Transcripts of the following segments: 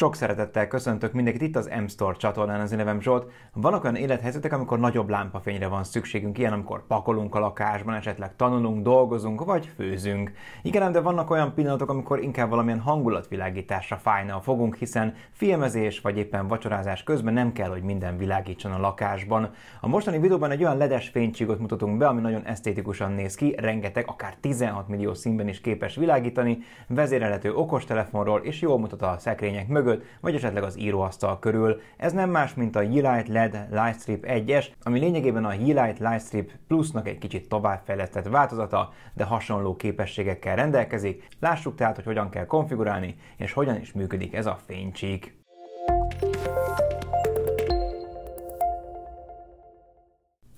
Sok szeretettel köszöntök mindenkit itt az M-Store csatornán, az én nevem Zsolt. Vannak olyan élethelyzetek, amikor nagyobb lámpafényre van szükségünk, ilyen, amikor pakolunk a lakásban, esetleg tanulunk, dolgozunk, vagy főzünk. Igen, de vannak olyan pillanatok, amikor inkább valamilyen hangulatvilágításra fájna a fogunk, hiszen filmezés vagy éppen vacsorázás közben nem kell, hogy minden világítson a lakásban. A mostani videóban egy olyan ledes fénycsíkot mutatunk be, ami nagyon esztétikusan néz ki, rengeteg, akár 16 millió színben is képes világítani, vezérelhető okostelefonról, és jól mutat a szekrények mögött mögött, vagy esetleg az íróasztal körül. Ez nem más, mint a Yeelight LED Lightstrip 1-es, ami lényegében a Yeelight Lightstrip Plusnak egy kicsit továbbfejlesztett változata, de hasonló képességekkel rendelkezik. Lássuk tehát, hogy hogyan kell konfigurálni, és hogyan is működik ez a fénycsík.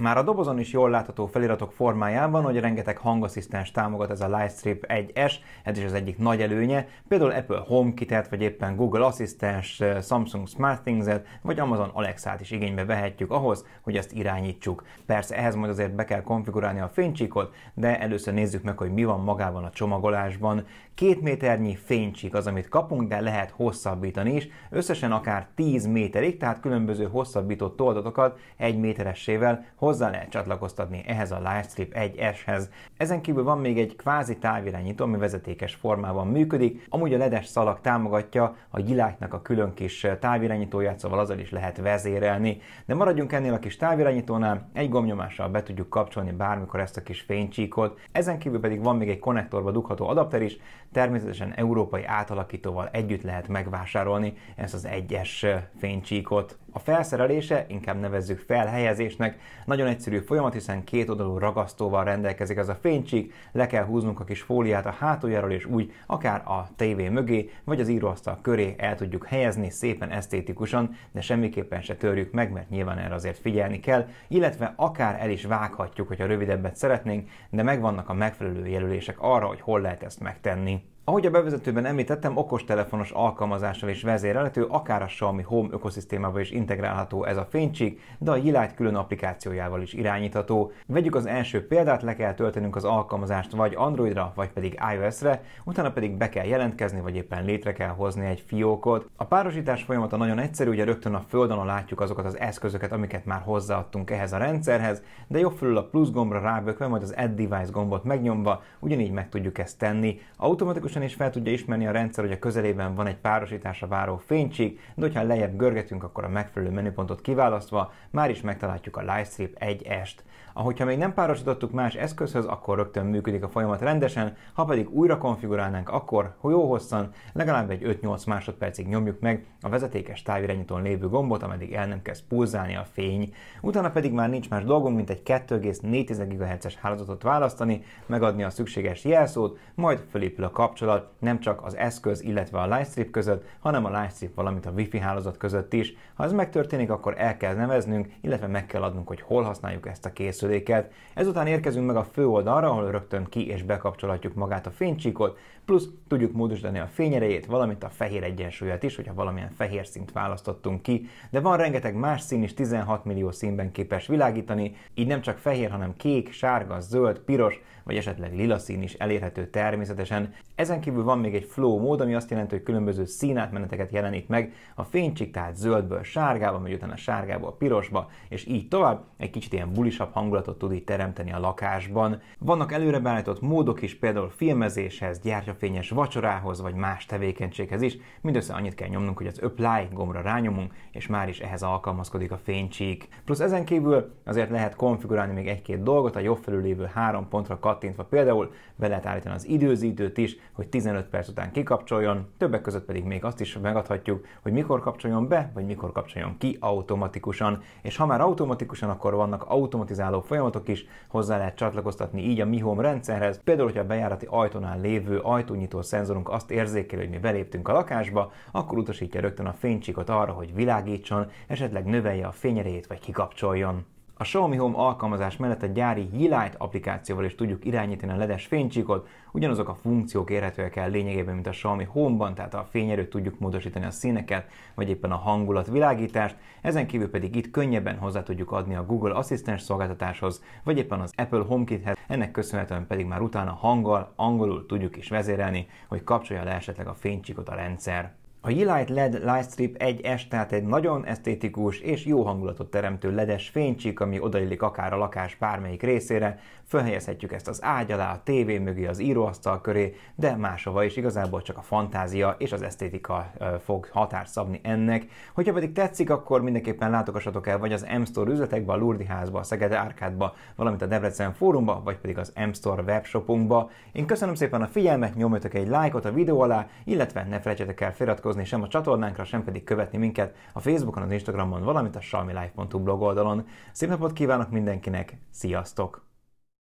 Már a dobozon is jól látható feliratok formájában, hogy rengeteg hangasszisztens támogat ez a Lightstrip 1S, ez is az egyik nagy előnye, például Apple HomeKit-et, vagy éppen Google Assistens, Samsung SmartThings-et, vagy Amazon Alexa-t is igénybe vehetjük ahhoz, hogy ezt irányítsuk. Persze ehhez majd azért be kell konfigurálni a fénycsíkot, de először nézzük meg, hogy mi van magában a csomagolásban. Két méternyi fénycsík az, amit kapunk, de lehet hosszabbítani is, összesen akár 10 méterig, tehát különböző hosszabbított toldatokat egy méteressével hozzá lehet csatlakoztatni ehhez a Livestrip 1S-hez. Ezen kívül van még egy kvázi távirányító, ami vezetékes formában működik. Amúgy a ledes szalag támogatja a gyiláknak a külön kis távirányítóját, szóval azzal is lehet vezérelni. De maradjunk ennél a kis távirányítónál, egy gomnyomással be tudjuk kapcsolni bármikor ezt a kis fénycsíkot. Ezen kívül pedig van még egy konnektorba dugható adapter is, természetesen európai átalakítóval együtt lehet megvásárolni ezt az egyes fénycsíkot. A felszerelése, inkább nevezzük felhelyezésnek, nagyon egyszerű folyamat, hiszen két oldalú ragasztóval rendelkezik ez a fénycsík, le kell húznunk a kis fóliát a hátuljáról, és úgy akár a tévé mögé, vagy az íróasztal köré el tudjuk helyezni szépen esztétikusan, de semmiképpen se törjük meg, mert nyilván erre azért figyelni kell, illetve akár el is vághatjuk, hogyha rövidebbet szeretnénk, de megvannak a megfelelő jelölések arra, hogy hol lehet ezt megtenni. Ahogy a bevezetőben említettem, okostelefonos alkalmazással is vezérelhető, akár a Xiaomi Home ökoszisztémába is integrálható ez a fénycsík, de a Yilight külön applikációjával is irányítható. Vegyük az első példát, le kell töltenünk az alkalmazást vagy Androidra, vagy pedig iOS-re, utána pedig be kell jelentkezni, vagy éppen létre kell hozni egy fiókot. A párosítás folyamata nagyon egyszerű, ugye rögtön a földön látjuk azokat az eszközöket, amiket már hozzáadtunk ehhez a rendszerhez, de jobb fölül a plusz gombra rábökve, majd az Add Device gombot megnyomva, ugyanígy meg tudjuk ezt tenni. Automatikus automatikusan is fel tudja ismerni a rendszer, hogy a közelében van egy párosításra váró fénycsík, de hogyha lejjebb görgetünk, akkor a megfelelő menüpontot kiválasztva már is megtaláljuk a Livestream 1-est. Ahogyha még nem párosítottuk más eszközhöz, akkor rögtön működik a folyamat rendesen, ha pedig újra konfigurálnánk, akkor jó hosszan, legalább egy 5-8 másodpercig nyomjuk meg a vezetékes távirányítón lévő gombot, ameddig el nem kezd pulzálni a fény. Utána pedig már nincs más dolgunk, mint egy 2,4 GHz-es hálózatot választani, megadni a szükséges jelszót, majd fölépül a kapcsolat kapcsolat nem csak az eszköz, illetve a livestrip között, hanem a livestrip, valamint a wifi hálózat között is. Ha ez megtörténik, akkor el kell neveznünk, illetve meg kell adnunk, hogy hol használjuk ezt a készüléket. Ezután érkezünk meg a fő oldalra, ahol rögtön ki és bekapcsolhatjuk magát a fénycsíkot, plusz tudjuk módosítani a fényerejét, valamint a fehér egyensúlyát is, hogyha valamilyen fehér szint választottunk ki, de van rengeteg más szín is 16 millió színben képes világítani, így nem csak fehér, hanem kék, sárga, zöld, piros, vagy esetleg lila szín is elérhető természetesen. Ezen ezen kívül van még egy flow mód, ami azt jelenti, hogy különböző színátmeneteket jelenít meg a fénycsik, tehát zöldből sárgába, megy utána sárgából pirosba, és így tovább. Egy kicsit ilyen bulisabb hangulatot tud így teremteni a lakásban. Vannak előre beállított módok is, például filmezéshez, gyártyafényes vacsorához, vagy más tevékenységhez is. Mindössze annyit kell nyomnunk, hogy az apply gombra rányomunk, és már is ehhez alkalmazkodik a fénycsík. Plusz ezen kívül azért lehet konfigurálni még egy-két dolgot, a jobb felül lévő három pontra kattintva például be lehet állítani az időzítőt is, hogy hogy 15 perc után kikapcsoljon, többek között pedig még azt is megadhatjuk, hogy mikor kapcsoljon be, vagy mikor kapcsoljon ki automatikusan. És ha már automatikusan, akkor vannak automatizáló folyamatok is, hozzá lehet csatlakoztatni így a Mi Home rendszerhez. Például, hogyha a bejárati ajtónál lévő ajtónyitó szenzorunk azt érzékeli, hogy mi beléptünk a lakásba, akkor utasítja rögtön a fénycsikot arra, hogy világítson, esetleg növelje a fényerejét vagy kikapcsoljon. A Xiaomi Home alkalmazás mellett a gyári Yeelight applikációval is tudjuk irányítani a ledes fénycsíkot, ugyanazok a funkciók érhetőek el lényegében, mint a Xiaomi Home-ban, tehát a fényerőt tudjuk módosítani a színeket, vagy éppen a hangulatvilágítást, ezen kívül pedig itt könnyebben hozzá tudjuk adni a Google Asszisztens szolgáltatáshoz, vagy éppen az Apple HomeKit-hez, ennek köszönhetően pedig már utána hanggal, angolul tudjuk is vezérelni, hogy kapcsolja le esetleg a fénycsíkot a rendszer. A Yeelight LED Lightstrip 1S tehát egy nagyon esztétikus és jó hangulatot teremtő ledes fénycsík, ami odaillik akár a lakás bármelyik részére, fölhelyezhetjük ezt az ágy alá, a tévé mögé, az íróasztal köré, de máshova is igazából csak a fantázia és az esztétika fog határt szabni ennek. Hogyha pedig tetszik, akkor mindenképpen látogassatok el vagy az M-Store üzletekbe, a Lurdi házba, a Szeged Árkádba, valamint a Debrecen fórumba, vagy pedig az M-Store webshopunkba. Én köszönöm szépen a figyelmet, nyomjatok egy lájkot a videó alá, illetve ne felejtsetek el feliratkozni iratkozni sem a csatornánkra, sem pedig követni minket a Facebookon, az Instagramon, valamint a salmilife.hu blog oldalon. Szép napot kívánok mindenkinek, sziasztok!